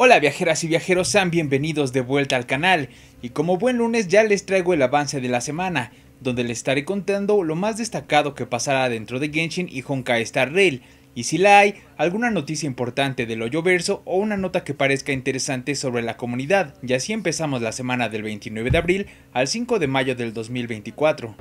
Hola viajeras y viajeros, sean bienvenidos de vuelta al canal y como buen lunes ya les traigo el avance de la semana, donde les estaré contando lo más destacado que pasará dentro de Genshin y Honkai Star Rail, y si la hay, alguna noticia importante del hoyo verso o una nota que parezca interesante sobre la comunidad, y así empezamos la semana del 29 de abril al 5 de mayo del 2024.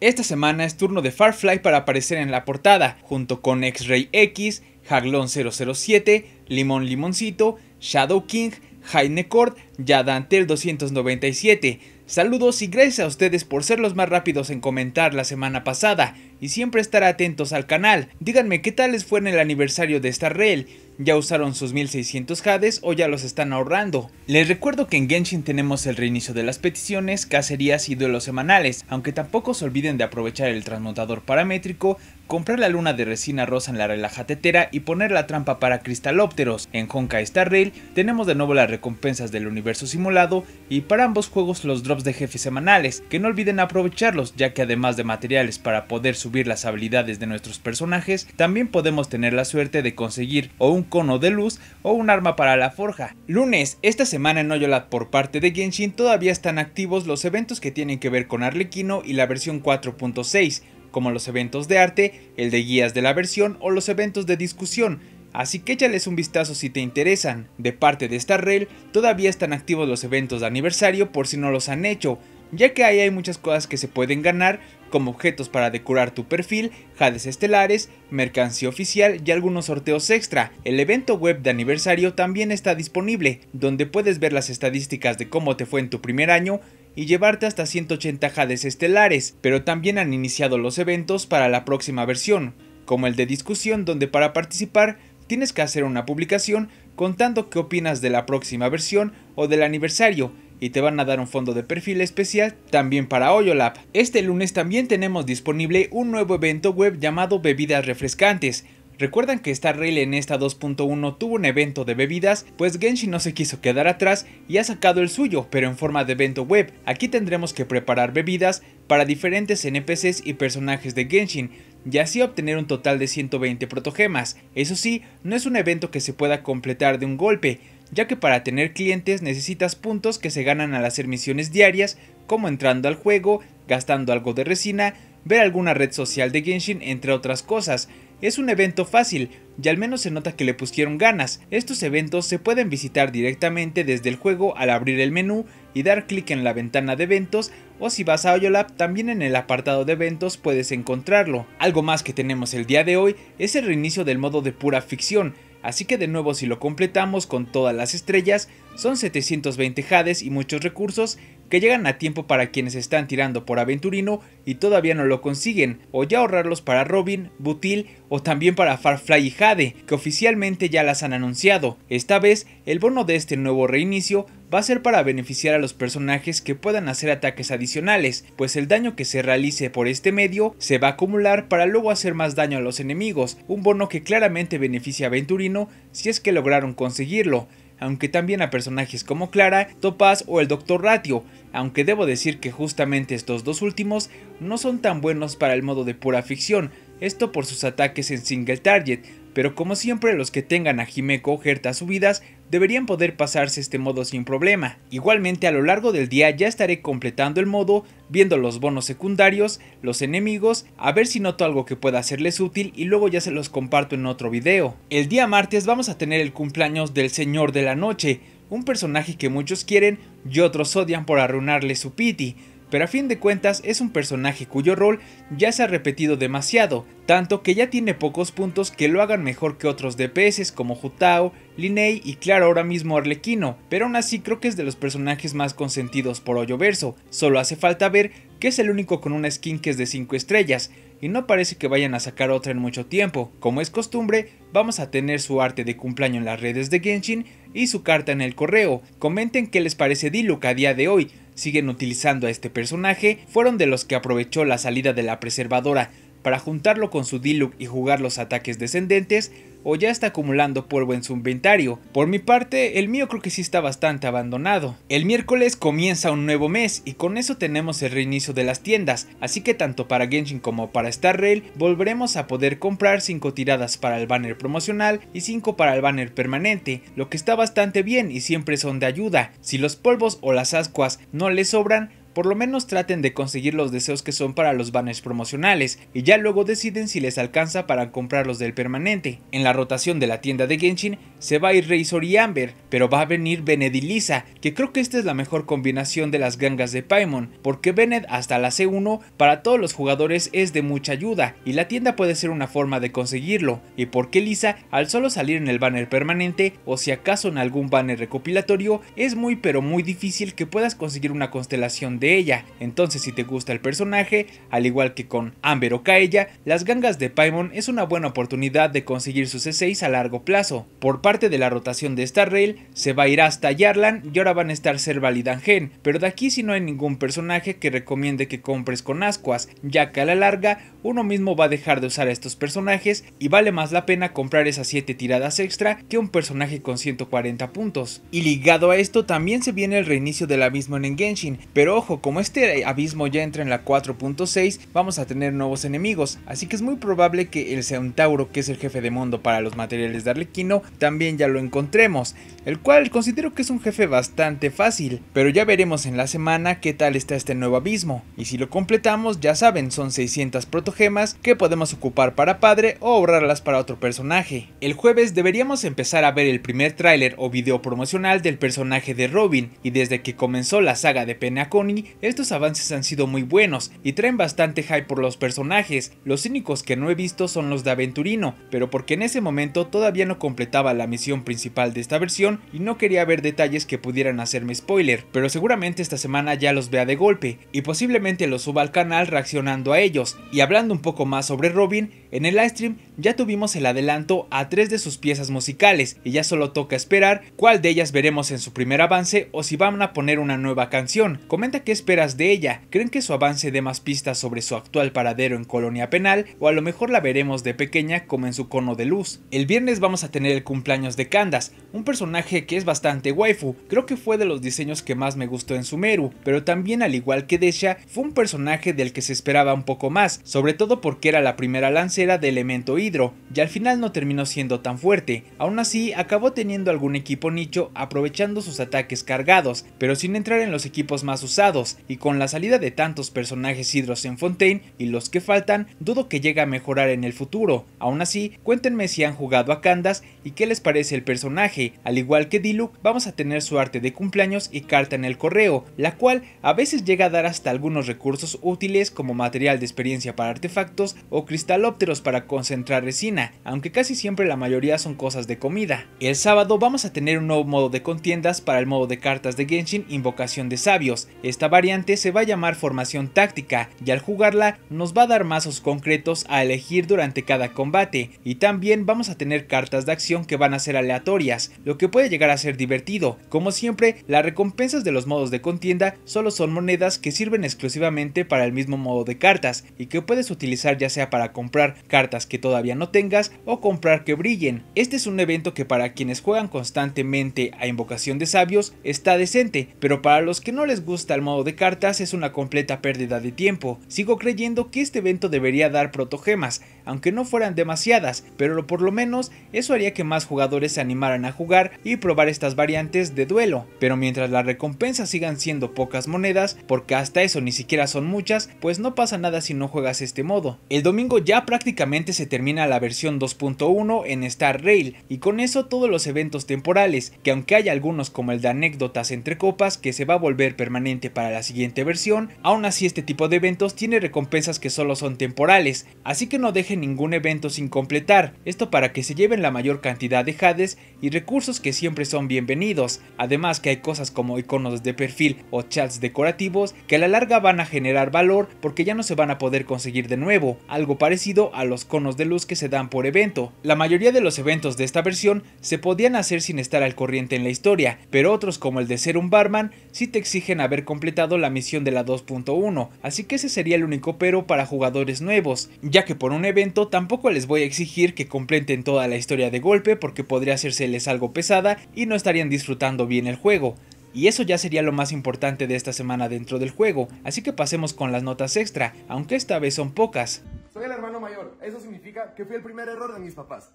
Esta semana es turno de Farfly para aparecer en la portada, junto con X-Ray X, Haglon 007, Limón Limoncito, Shadow King, Jaime Cord, Yadantel 297. Saludos y gracias a ustedes por ser los más rápidos en comentar la semana pasada y siempre estar atentos al canal. Díganme qué tal les fue en el aniversario de esta rel. ¿Ya usaron sus 1600 Hades o ya los están ahorrando? Les recuerdo que en Genshin tenemos el reinicio de las peticiones, cacerías y duelos semanales, aunque tampoco se olviden de aprovechar el transmutador paramétrico comprar la luna de resina rosa en la relajatetera y poner la trampa para cristalópteros. En Honkai Star Rail tenemos de nuevo las recompensas del universo simulado y para ambos juegos los drops de jefes semanales, que no olviden aprovecharlos ya que además de materiales para poder subir las habilidades de nuestros personajes, también podemos tener la suerte de conseguir o un cono de luz o un arma para la forja. Lunes, esta semana en Oyolat por parte de Genshin todavía están activos los eventos que tienen que ver con Arlequino y la versión 4.6, como los eventos de arte, el de guías de la versión o los eventos de discusión, así que échales un vistazo si te interesan. De parte de esta rail, todavía están activos los eventos de aniversario por si no los han hecho, ya que ahí hay muchas cosas que se pueden ganar, como objetos para decorar tu perfil, jades estelares, mercancía oficial y algunos sorteos extra. El evento web de aniversario también está disponible, donde puedes ver las estadísticas de cómo te fue en tu primer año y llevarte hasta 180 jades estelares, pero también han iniciado los eventos para la próxima versión, como el de discusión donde para participar tienes que hacer una publicación contando qué opinas de la próxima versión o del aniversario y te van a dar un fondo de perfil especial también para Oyolab. Este lunes también tenemos disponible un nuevo evento web llamado Bebidas Refrescantes, Recuerdan que esta Rail en esta 2.1 tuvo un evento de bebidas, pues Genshin no se quiso quedar atrás y ha sacado el suyo, pero en forma de evento web. Aquí tendremos que preparar bebidas para diferentes NPCs y personajes de Genshin, y así obtener un total de 120 protogemas. Eso sí, no es un evento que se pueda completar de un golpe, ya que para tener clientes necesitas puntos que se ganan al hacer misiones diarias, como entrando al juego, gastando algo de resina, ver alguna red social de Genshin, entre otras cosas. Es un evento fácil, y al menos se nota que le pusieron ganas. Estos eventos se pueden visitar directamente desde el juego al abrir el menú y dar clic en la ventana de eventos o si vas a Oyolab también en el apartado de eventos puedes encontrarlo. Algo más que tenemos el día de hoy es el reinicio del modo de pura ficción, así que de nuevo si lo completamos con todas las estrellas, son 720 jades y muchos recursos que llegan a tiempo para quienes están tirando por Aventurino y todavía no lo consiguen, o ya ahorrarlos para Robin, Butil o también para Farfly y Jade, que oficialmente ya las han anunciado. Esta vez, el bono de este nuevo reinicio va a ser para beneficiar a los personajes que puedan hacer ataques adicionales, pues el daño que se realice por este medio se va a acumular para luego hacer más daño a los enemigos, un bono que claramente beneficia a aventurino si es que lograron conseguirlo aunque también a personajes como Clara, Topaz o el Dr. Ratio, aunque debo decir que justamente estos dos últimos no son tan buenos para el modo de pura ficción, esto por sus ataques en single target, pero como siempre los que tengan a Jimeco ofertas subidas deberían poder pasarse este modo sin problema. Igualmente a lo largo del día ya estaré completando el modo, viendo los bonos secundarios, los enemigos, a ver si noto algo que pueda serles útil y luego ya se los comparto en otro video. El día martes vamos a tener el cumpleaños del Señor de la Noche, un personaje que muchos quieren y otros odian por arruinarle su piti, pero a fin de cuentas es un personaje cuyo rol ya se ha repetido demasiado, tanto que ya tiene pocos puntos que lo hagan mejor que otros DPS como Jutao, Linei y claro ahora mismo Arlequino, pero aún así creo que es de los personajes más consentidos por Hoyoverso, solo hace falta ver que es el único con una skin que es de 5 estrellas, y no parece que vayan a sacar otra en mucho tiempo. Como es costumbre, vamos a tener su arte de cumpleaños en las redes de Genshin y su carta en el correo. Comenten qué les parece Diluc a día de hoy, siguen utilizando a este personaje fueron de los que aprovechó la salida de la preservadora para juntarlo con su Diluc y jugar los ataques descendentes o ya está acumulando polvo en su inventario. Por mi parte, el mío creo que sí está bastante abandonado. El miércoles comienza un nuevo mes y con eso tenemos el reinicio de las tiendas, así que tanto para Genshin como para Star Rail volveremos a poder comprar 5 tiradas para el banner promocional y 5 para el banner permanente, lo que está bastante bien y siempre son de ayuda. Si los polvos o las ascuas no le sobran, por lo menos traten de conseguir los deseos que son para los banners promocionales y ya luego deciden si les alcanza para comprarlos del permanente. En la rotación de la tienda de Genshin se va a ir Razor y Amber, pero va a venir Bened y Lisa, que creo que esta es la mejor combinación de las gangas de Paimon, porque Bened hasta la C1 para todos los jugadores es de mucha ayuda y la tienda puede ser una forma de conseguirlo, y porque Lisa al solo salir en el banner permanente o si acaso en algún banner recopilatorio es muy pero muy difícil que puedas conseguir una constelación de ella. Entonces, si te gusta el personaje, al igual que con Amber o Kaella, las gangas de Paimon es una buena oportunidad de conseguir sus C6 e a largo plazo. Por parte de la rotación de Star Rail, se va a ir hasta Yarlan y ahora van a estar Serval y Dangen, pero de aquí si no hay ningún personaje que recomiende que compres con ascuas, ya que a la larga uno mismo va a dejar de usar a estos personajes y vale más la pena comprar esas 7 tiradas extra que un personaje con 140 puntos. Y ligado a esto también se viene el reinicio de la misma en Genshin, pero ojo como este abismo ya entra en la 4.6, vamos a tener nuevos enemigos, así que es muy probable que el Centauro, que es el jefe de mundo para los materiales de Arlequino, también ya lo encontremos, el cual considero que es un jefe bastante fácil, pero ya veremos en la semana qué tal está este nuevo abismo, y si lo completamos ya saben son 600 protogemas que podemos ocupar para padre o ahorrarlas para otro personaje. El jueves deberíamos empezar a ver el primer tráiler o video promocional del personaje de Robin, y desde que comenzó la saga de Penaconi estos avances han sido muy buenos y traen bastante hype por los personajes. Los únicos que no he visto son los de Aventurino, pero porque en ese momento todavía no completaba la misión principal de esta versión y no quería ver detalles que pudieran hacerme spoiler, pero seguramente esta semana ya los vea de golpe y posiblemente los suba al canal reaccionando a ellos. Y hablando un poco más sobre Robin, en el livestream ya tuvimos el adelanto a tres de sus piezas musicales y ya solo toca esperar cuál de ellas veremos en su primer avance o si van a poner una nueva canción. Comenta qué esperas de ella, creen que su avance dé más pistas sobre su actual paradero en Colonia Penal o a lo mejor la veremos de pequeña como en su cono de luz. El viernes vamos a tener el cumpleaños de Candas, un personaje que es bastante waifu, creo que fue de los diseños que más me gustó en Sumeru, pero también al igual que Desha, fue un personaje del que se esperaba un poco más, sobre todo porque era la primera lance era de elemento hidro y al final no terminó siendo tan fuerte, aún así acabó teniendo algún equipo nicho aprovechando sus ataques cargados, pero sin entrar en los equipos más usados, y con la salida de tantos personajes hidros en Fontaine y los que faltan, dudo que llegue a mejorar en el futuro, aún así cuéntenme si han jugado a Candas y qué les parece el personaje, al igual que Diluc vamos a tener su arte de cumpleaños y carta en el correo, la cual a veces llega a dar hasta algunos recursos útiles como material de experiencia para artefactos o cristalópteros para concentrar resina, aunque casi siempre la mayoría son cosas de comida. El sábado vamos a tener un nuevo modo de contiendas para el modo de cartas de Genshin Invocación de Sabios. Esta variante se va a llamar Formación Táctica y al jugarla nos va a dar mazos concretos a elegir durante cada combate y también vamos a tener cartas de acción que van a ser aleatorias, lo que puede llegar a ser divertido. Como siempre, las recompensas de los modos de contienda solo son monedas que sirven exclusivamente para el mismo modo de cartas y que puedes utilizar ya sea para comprar cartas que todavía no tengas o comprar que brillen. Este es un evento que para quienes juegan constantemente a invocación de sabios está decente, pero para los que no les gusta el modo de cartas es una completa pérdida de tiempo. Sigo creyendo que este evento debería dar protogemas, aunque no fueran demasiadas, pero por lo menos eso haría que más jugadores se animaran a jugar y probar estas variantes de duelo. Pero mientras las recompensas sigan siendo pocas monedas, porque hasta eso ni siquiera son muchas, pues no pasa nada si no juegas este modo. El domingo ya prácticamente se termina la versión 2.1 en Star Rail y con eso todos los eventos temporales, que aunque hay algunos como el de anécdotas entre copas que se va a volver permanente para la siguiente versión, aún así este tipo de eventos tiene recompensas que solo son temporales, así que no dejen ningún evento sin completar, esto para que se lleven la mayor cantidad de Hades y recursos que siempre son bienvenidos, además que hay cosas como iconos de perfil o chats decorativos que a la larga van a generar valor porque ya no se van a poder conseguir de nuevo, algo parecido a a los conos de luz que se dan por evento. La mayoría de los eventos de esta versión se podían hacer sin estar al corriente en la historia, pero otros como el de ser un barman sí te exigen haber completado la misión de la 2.1, así que ese sería el único pero para jugadores nuevos, ya que por un evento tampoco les voy a exigir que completen toda la historia de golpe porque podría hacerseles algo pesada y no estarían disfrutando bien el juego. Y eso ya sería lo más importante de esta semana dentro del juego, así que pasemos con las notas extra, aunque esta vez son pocas. Soy el hermano mayor, eso significa que fui el primer error de mis papás.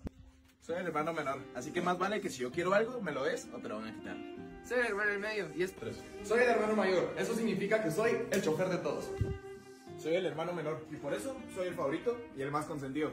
Soy el hermano menor, así que más vale que si yo quiero algo, me lo des o te lo van a quitar. Soy el hermano medio y es Soy el hermano mayor, eso significa que soy el chofer de todos. Soy el hermano menor y por eso soy el favorito y el más consentido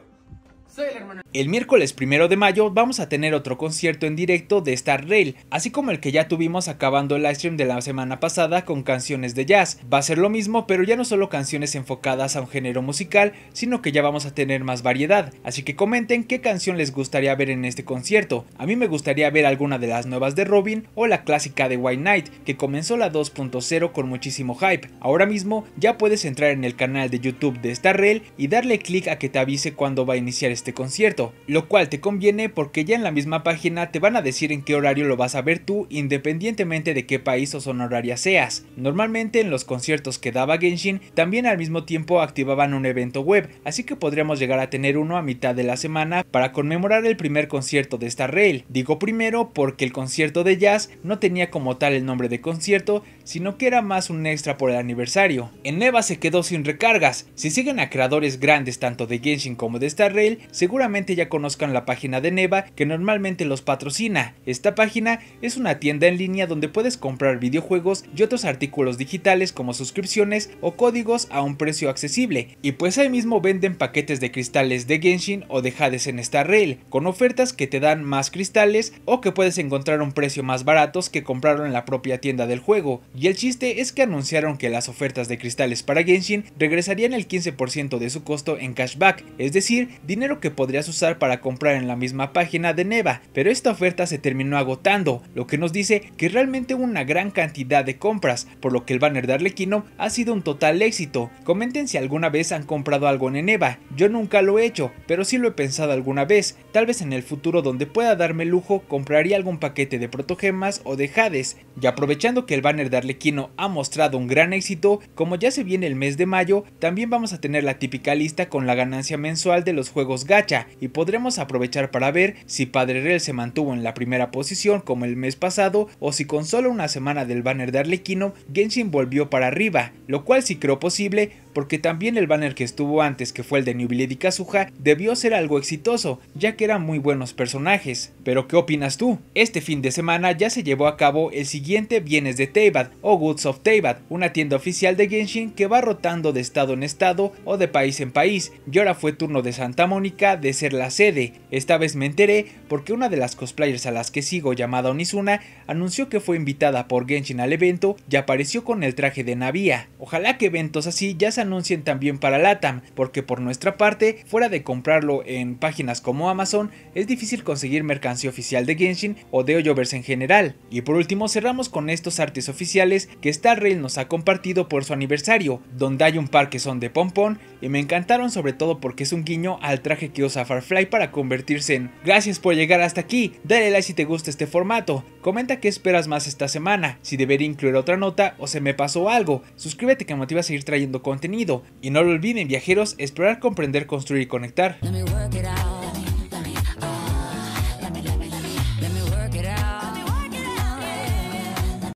el miércoles primero de mayo vamos a tener otro concierto en directo de Star Rail, así como el que ya tuvimos acabando el livestream de la semana pasada con canciones de jazz. Va a ser lo mismo, pero ya no solo canciones enfocadas a un género musical, sino que ya vamos a tener más variedad. Así que comenten qué canción les gustaría ver en este concierto. A mí me gustaría ver alguna de las nuevas de Robin o la clásica de White Knight, que comenzó la 2.0 con muchísimo hype. Ahora mismo ya puedes entrar en el canal de YouTube de Star Rail y darle clic a que te avise cuando va a iniciar este este concierto, lo cual te conviene porque ya en la misma página te van a decir en qué horario lo vas a ver tú independientemente de qué país o zona horaria seas. Normalmente en los conciertos que daba Genshin también al mismo tiempo activaban un evento web, así que podríamos llegar a tener uno a mitad de la semana para conmemorar el primer concierto de Star rail. Digo primero porque el concierto de jazz no tenía como tal el nombre de concierto, sino que era más un extra por el aniversario. En Neva se quedó sin recargas, si siguen a creadores grandes tanto de Genshin como de Star Rail, seguramente ya conozcan la página de Neva que normalmente los patrocina. Esta página es una tienda en línea donde puedes comprar videojuegos y otros artículos digitales como suscripciones o códigos a un precio accesible. Y pues ahí mismo venden paquetes de cristales de Genshin o de Hades en Star Rail, con ofertas que te dan más cristales o que puedes encontrar un precio más baratos que compraron en la propia tienda del juego. Y el chiste es que anunciaron que las ofertas de cristales para Genshin regresarían el 15% de su costo en cashback, es decir, dinero que podrías usar para comprar en la misma página de Neva, pero esta oferta se terminó agotando, lo que nos dice que realmente hubo una gran cantidad de compras, por lo que el banner de Arlequino ha sido un total éxito. Comenten si alguna vez han comprado algo en Neva, yo nunca lo he hecho, pero sí lo he pensado alguna vez, tal vez en el futuro donde pueda darme lujo compraría algún paquete de protogemas o de jades, y aprovechando que el banner de Arlequino ha mostrado un gran éxito, como ya se viene el mes de mayo, también vamos a tener la típica lista con la ganancia mensual de los juegos gacha y podremos aprovechar para ver si Padre Real se mantuvo en la primera posición como el mes pasado o si con solo una semana del banner de Arlequino, Genshin volvió para arriba, lo cual si creo posible porque también el banner que estuvo antes, que fue el de New y Kazuha, debió ser algo exitoso, ya que eran muy buenos personajes. Pero ¿qué opinas tú? Este fin de semana ya se llevó a cabo el siguiente Bienes de Teyvat o Goods of Teyvat, una tienda oficial de Genshin que va rotando de estado en estado o de país en país, y ahora fue turno de Santa Mónica de ser la sede. Esta vez me enteré porque una de las cosplayers a las que sigo llamada Onizuna anunció que fue invitada por Genshin al evento y apareció con el traje de Navia. Ojalá que eventos así ya se anuncien también para LATAM, porque por nuestra parte, fuera de comprarlo en páginas como Amazon, es difícil conseguir mercancía oficial de Genshin o de Hoyoverse en general. Y por último cerramos con estos artes oficiales que Star Rail nos ha compartido por su aniversario, donde hay un par que son de pompón y me encantaron sobre todo porque es un guiño al traje que usa Farfly para convertirse en gracias por llegar llegar hasta aquí, dale like si te gusta este formato, comenta qué esperas más esta semana, si debería incluir otra nota o se me pasó algo, suscríbete que me motiva a seguir trayendo contenido, y no lo olviden viajeros, esperar, comprender, construir y conectar.